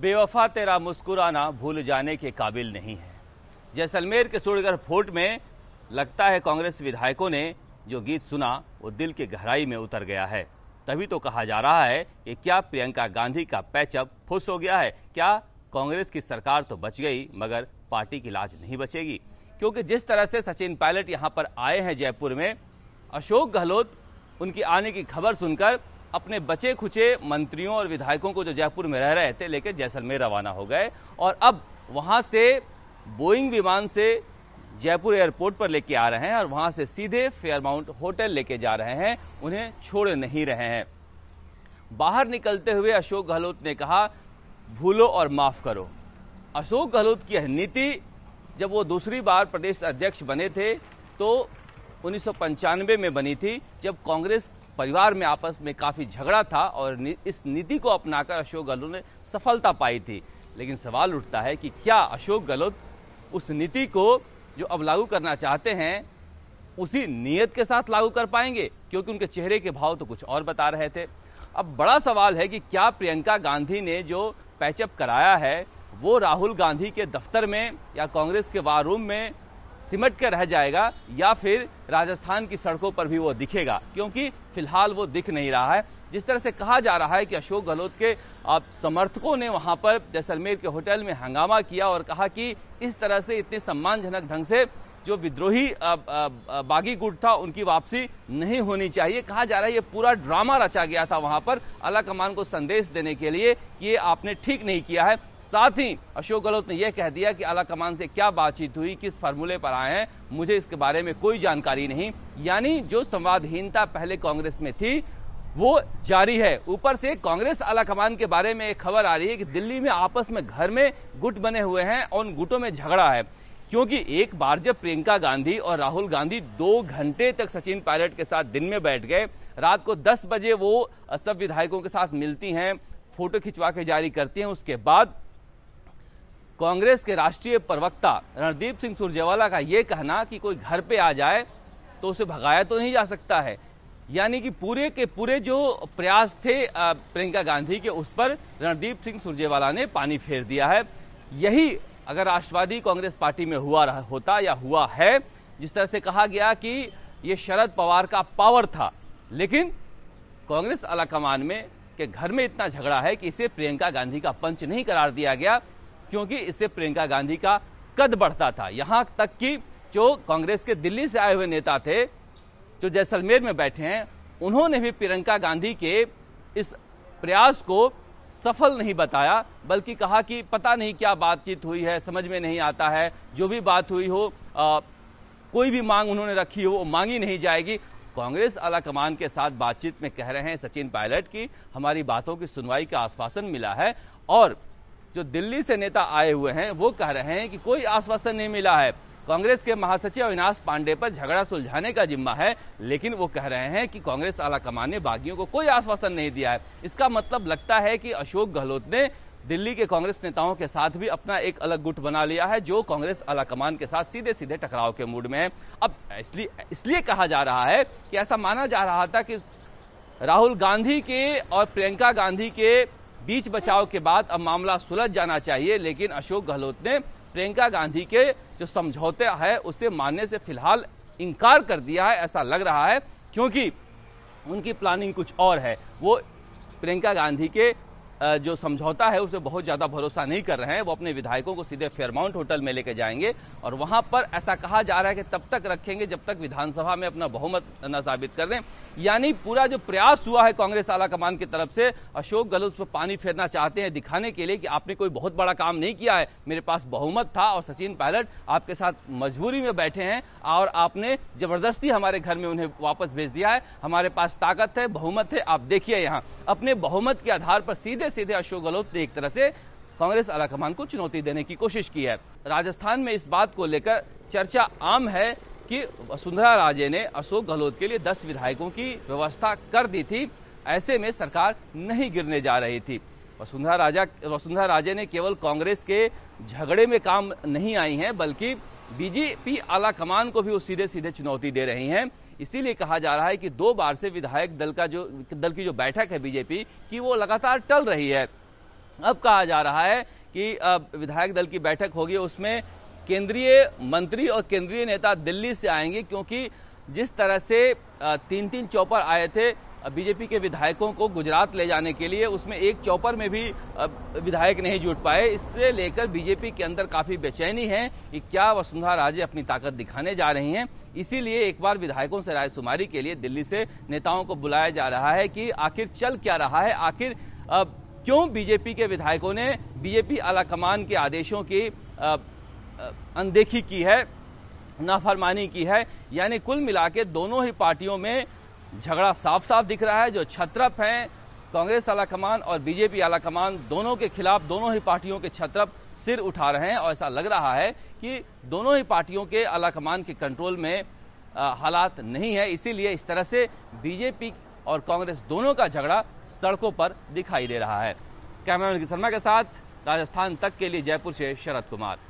बेवफा तेरा मुस्कुराना भूल जाने के काबिल नहीं है जैसलमेर के सुड़गढ़ फोर्ट में लगता है कांग्रेस विधायकों ने जो गीत सुना वो दिल की गहराई में उतर गया है तभी तो कहा जा रहा है कि क्या प्रियंका गांधी का पैचअप फुस हो गया है क्या कांग्रेस की सरकार तो बच गई मगर पार्टी की लाज नहीं बचेगी क्योंकि जिस तरह से सचिन पायलट यहाँ पर आए हैं जयपुर में अशोक गहलोत उनकी आने की खबर सुनकर अपने बचे खुचे मंत्रियों और विधायकों को जो जयपुर में रह रहे थे लेकर जैसलमेर रवाना हो गए और अब वहाँ से बोइंग विमान से जयपुर एयरपोर्ट पर लेके आ रहे हैं और वहाँ से सीधे फेयरमाउंट होटल लेके जा रहे हैं उन्हें छोड़ नहीं रहे हैं बाहर निकलते हुए अशोक गहलोत ने कहा भूलो और माफ करो अशोक गहलोत की यह नीति जब वो दूसरी बार प्रदेश अध्यक्ष बने थे तो उन्नीस में बनी थी जब कांग्रेस परिवार में आपस में काफ़ी झगड़ा था और इस नीति को अपनाकर अशोक गहलोत ने सफलता पाई थी लेकिन सवाल उठता है कि क्या अशोक गहलोत उस नीति को जो अब लागू करना चाहते हैं उसी नीयत के साथ लागू कर पाएंगे क्योंकि उनके चेहरे के भाव तो कुछ और बता रहे थे अब बड़ा सवाल है कि क्या प्रियंका गांधी ने जो पैचअप कराया है वो राहुल गांधी के दफ्तर में या कांग्रेस के वार रूम में सिमट कर रह जाएगा या फिर राजस्थान की सड़कों पर भी वो दिखेगा क्योंकि फिलहाल वो दिख नहीं रहा है जिस तरह से कहा जा रहा है कि अशोक गहलोत के समर्थकों ने वहां पर जैसलमेर के होटल में हंगामा किया और कहा कि इस तरह से इतने सम्मानजनक ढंग से जो विद्रोही बागी गुट था उनकी वापसी नहीं होनी चाहिए कहा जा रहा है ये पूरा ड्रामा रचा गया था वहां पर अला कमान को संदेश देने के लिए कि ये आपने ठीक नहीं किया है साथ ही अशोक गहलोत ने यह कह दिया कि अला कमान से क्या बातचीत हुई किस फार्मूले पर आए हैं मुझे इसके बारे में कोई जानकारी नहीं यानी जो संवादहीनता पहले कांग्रेस में थी वो जारी है ऊपर से कांग्रेस आला कमान के बारे में एक खबर आ रही है कि दिल्ली में आपस में घर में गुट बने हुए हैं और उन गुटों में झगड़ा है क्योंकि एक बार जब प्रियंका गांधी और राहुल गांधी दो घंटे तक सचिन पायलट के साथ दिन में बैठ गए रात को 10 बजे वो सब विधायकों के साथ मिलती हैं फोटो खिंचवा के जारी करती हैं उसके बाद कांग्रेस के राष्ट्रीय प्रवक्ता रणदीप सिंह सुरजेवाला का ये कहना कि कोई घर पे आ जाए तो उसे भगाया तो नहीं जा सकता है यानी कि पूरे के पूरे जो प्रयास थे प्रियंका गांधी के उस पर रणदीप सिंह सुरजेवाला ने पानी फेर दिया है यही अगर राष्ट्रवादी कांग्रेस पार्टी में हुआ रह, होता या हुआ है जिस तरह से कहा गया कि ये शरद पवार का पावर था लेकिन कांग्रेस अलाकमान में के घर में इतना झगड़ा है कि इसे प्रियंका गांधी का पंच नहीं करार दिया गया क्योंकि इससे प्रियंका गांधी का कद बढ़ता था यहां तक कि जो कांग्रेस के दिल्ली से आए हुए नेता थे जो जैसलमेर में बैठे हैं उन्होंने भी प्रियंका गांधी के इस प्रयास को सफल नहीं बताया बल्कि कहा कि पता नहीं क्या बातचीत हुई है समझ में नहीं आता है जो भी बात हुई हो आ, कोई भी मांग उन्होंने रखी हो वो मांगी नहीं जाएगी कांग्रेस आलाकमान के साथ बातचीत में कह रहे हैं सचिन पायलट की हमारी बातों की सुनवाई का आश्वासन मिला है और जो दिल्ली से नेता आए हुए हैं वो कह रहे हैं कि कोई आश्वासन नहीं मिला है कांग्रेस के महासचिव अविनाश पांडे पर झगड़ा सुलझाने का जिम्मा है लेकिन वो कह रहे हैं कि कांग्रेस आलाकमान ने बागियों को कोई आश्वासन नहीं दिया है इसका मतलब लगता है कि अशोक गहलोत ने दिल्ली के कांग्रेस नेताओं के साथ भी अपना एक अलग गुट बना लिया है जो कांग्रेस आलाकमान के साथ सीधे सीधे टकराव के मूड में है अब इसलिए इसलिए कहा जा रहा है कि ऐसा माना जा रहा था कि राहुल गांधी के और प्रियंका गांधी के बीच बचाव के बाद अब मामला सुलझ जाना चाहिए लेकिन अशोक गहलोत ने प्रियंका गांधी के जो समझौते है उसे मानने से फिलहाल इनकार कर दिया है ऐसा लग रहा है क्योंकि उनकी प्लानिंग कुछ और है वो प्रियंका गांधी के जो समझौता है उसे बहुत ज्यादा भरोसा नहीं कर रहे हैं वो अपने विधायकों को सीधे फेयरमाउंट होटल में लेके जाएंगे और वहां पर ऐसा कहा जा रहा है कि तब तक रखेंगे जब तक विधानसभा में अपना बहुमत न साबित कर दें यानी पूरा जो प्रयास हुआ है कांग्रेस आला कमान की तरफ से अशोक गहलोत पर पानी फेरना चाहते हैं दिखाने के लिए कि आपने कोई बहुत बड़ा काम नहीं किया है मेरे पास बहुमत था और सचिन पायलट आपके साथ मजबूरी में बैठे हैं और आपने जबरदस्ती हमारे घर में उन्हें वापस भेज दिया है हमारे पास ताकत है बहुमत है आप देखिए यहाँ अपने बहुमत के आधार पर सीधे सीधे अशोक गहलोत ने एक तरह से कांग्रेस आलाकमान को चुनौती देने की कोशिश की है राजस्थान में इस बात को लेकर चर्चा आम है कि वसुंधरा राजे ने अशोक गहलोत के लिए दस विधायकों की व्यवस्था कर दी थी ऐसे में सरकार नहीं गिरने जा रही थी वसुंधरा राजा वसुंधरा राजे ने केवल कांग्रेस के झगड़े में काम नहीं आई हैं बल्कि बीजेपी आला कमान को भी वो सीधे सीधे चुनौती दे रही हैं इसीलिए कहा जा रहा है कि दो बार से विधायक दल का जो दल की जो बैठक है बीजेपी की वो लगातार टल रही है अब कहा जा रहा है कि विधायक दल की बैठक होगी उसमें केंद्रीय मंत्री और केंद्रीय नेता दिल्ली से आएंगे क्योंकि जिस तरह से तीन तीन चौपर आए थे बीजेपी के विधायकों को गुजरात ले जाने के लिए उसमें एक चौपर में भी विधायक नहीं जुट पाए इससे लेकर बीजेपी के अंदर काफी बेचैनी है कि क्या वसुंधरा राजे अपनी ताकत दिखाने जा रही हैं इसीलिए एक बार विधायकों से रायशुमारी के लिए दिल्ली से नेताओं को बुलाया जा रहा है कि आखिर चल क्या रहा है आखिर क्यों बीजेपी के विधायकों ने बीजेपी आलाकमान के आदेशों की अनदेखी की है नाफरमानी की है यानी कुल मिला दोनों ही पार्टियों में झगड़ा साफ साफ दिख रहा है जो छत्रप हैं कांग्रेस आलाकमान और बीजेपी आलाकमान दोनों के खिलाफ दोनों ही पार्टियों के छत्रप सिर उठा रहे हैं और ऐसा लग रहा है कि दोनों ही पार्टियों के आलाकमान के कंट्रोल में हालात नहीं है इसीलिए इस तरह से बीजेपी और कांग्रेस दोनों का झगड़ा सड़कों पर दिखाई दे रहा है कैमरामैन शर्मा के साथ राजस्थान तक के लिए जयपुर से शरद कुमार